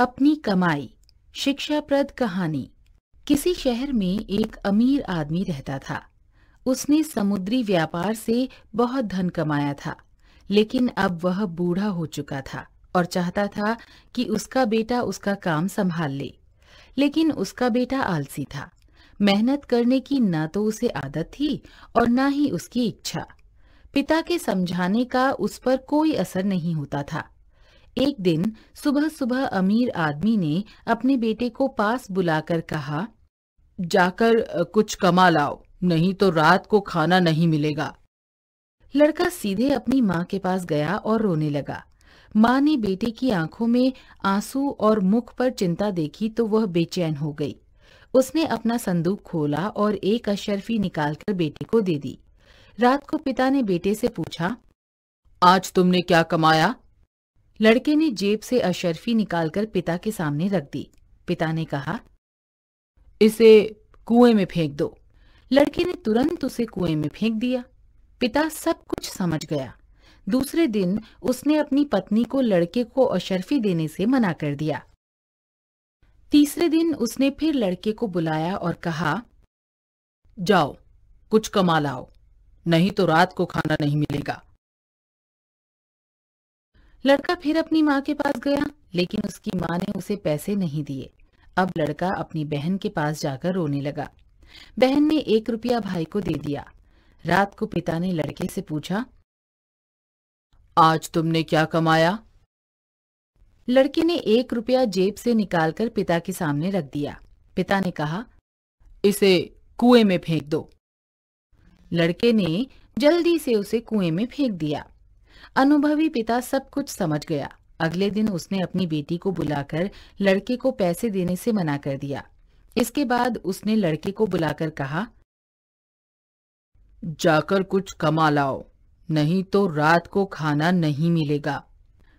अपनी कमाई शिक्षाप्रद कहानी किसी शहर में एक अमीर आदमी रहता था उसने समुद्री व्यापार से बहुत धन कमाया था लेकिन अब वह बूढ़ा हो चुका था और चाहता था कि उसका बेटा उसका काम संभाल ले लेकिन उसका बेटा आलसी था मेहनत करने की न तो उसे आदत थी और न ही उसकी इच्छा पिता के समझाने का उस पर कोई असर नहीं होता था एक दिन सुबह सुबह अमीर आदमी ने अपने बेटे को पास बुलाकर कहा जाकर कुछ कमा लाओ नहीं तो रात को खाना नहीं मिलेगा लड़का सीधे अपनी माँ के पास गया और रोने लगा माँ ने बेटे की आंखों में आंसू और मुख पर चिंता देखी तो वह बेचैन हो गई उसने अपना संदूक खोला और एक अशरफी निकालकर बेटे को दे दी रात को पिता ने बेटे से पूछा आज तुमने क्या कमाया लड़के ने जेब से अशर्फी निकालकर पिता के सामने रख दी पिता ने कहा इसे कुएं में फेंक दो लड़के ने तुरंत उसे कुएं में फेंक दिया पिता सब कुछ समझ गया दूसरे दिन उसने अपनी पत्नी को लड़के को अशर्फी देने से मना कर दिया तीसरे दिन उसने फिर लड़के को बुलाया और कहा जाओ कुछ कमा लाओ नहीं तो रात को खाना नहीं मिलेगा लड़का फिर अपनी माँ के पास गया लेकिन उसकी माँ ने उसे पैसे नहीं दिए अब लड़का अपनी बहन के पास जाकर रोने लगा बहन ने एक रुपया भाई को दे दिया रात को पिता ने लड़के से पूछा आज तुमने क्या कमाया लड़के ने एक रुपया जेब से निकालकर पिता के सामने रख दिया पिता ने कहा इसे कुएं में फेंक दो लड़के ने जल्दी से उसे कुएं में फेंक दिया अनुभवी पिता सब कुछ समझ गया अगले दिन उसने अपनी बेटी को बुलाकर लड़के को पैसे देने से मना कर दिया इसके बाद उसने लड़के को बुलाकर कहा जाकर कुछ कमा लाओ नहीं तो रात को खाना नहीं मिलेगा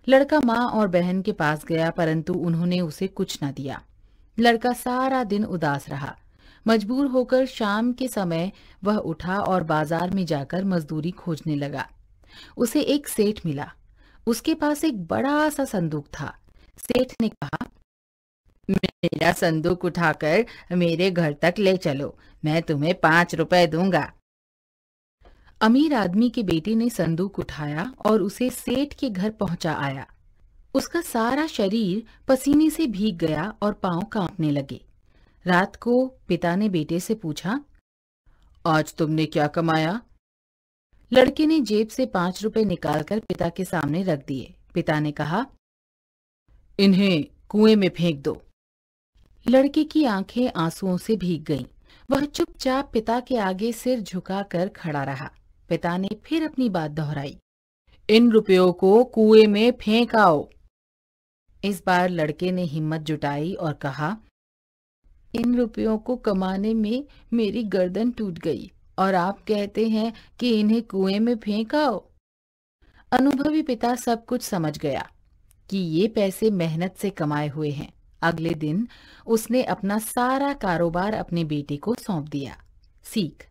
लड़का माँ और बहन के पास गया परंतु उन्होंने उसे कुछ न दिया लड़का सारा दिन उदास रहा मजबूर होकर शाम के समय वह उठा और बाजार में जाकर मजदूरी खोजने लगा उसे एक सेठ मिला उसके पास एक बड़ा सा संदूक था सेठ ने कहा मेरा संदूक उठाकर मेरे घर तक ले चलो मैं तुम्हें पांच रुपए दूंगा अमीर आदमी के बेटे ने संदूक उठाया और उसे सेठ के घर पहुंचा आया उसका सारा शरीर पसीने से भीग गया और पांव कांपने लगे रात को पिता ने बेटे से पूछा आज तुमने क्या कमाया लड़के ने जेब से पांच रुपए निकालकर पिता के सामने रख दिए पिता ने कहा इन्हें कुएं में फेंक दो लड़के की आंखें आंसुओं से भीग गईं। वह चुपचाप पिता के आगे सिर झुकाकर खड़ा रहा पिता ने फिर अपनी बात दोहराई इन रुपयों को कुएं में फेंक आओ इस बार लड़के ने हिम्मत जुटाई और कहा इन रुपयों को कमाने में मेरी गर्दन टूट गई और आप कहते हैं कि इन्हें कुएं में फेंक आओ अनुभवी पिता सब कुछ समझ गया कि ये पैसे मेहनत से कमाए हुए हैं अगले दिन उसने अपना सारा कारोबार अपने बेटे को सौंप दिया सीख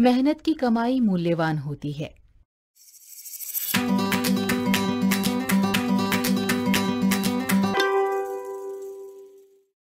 मेहनत की कमाई मूल्यवान होती है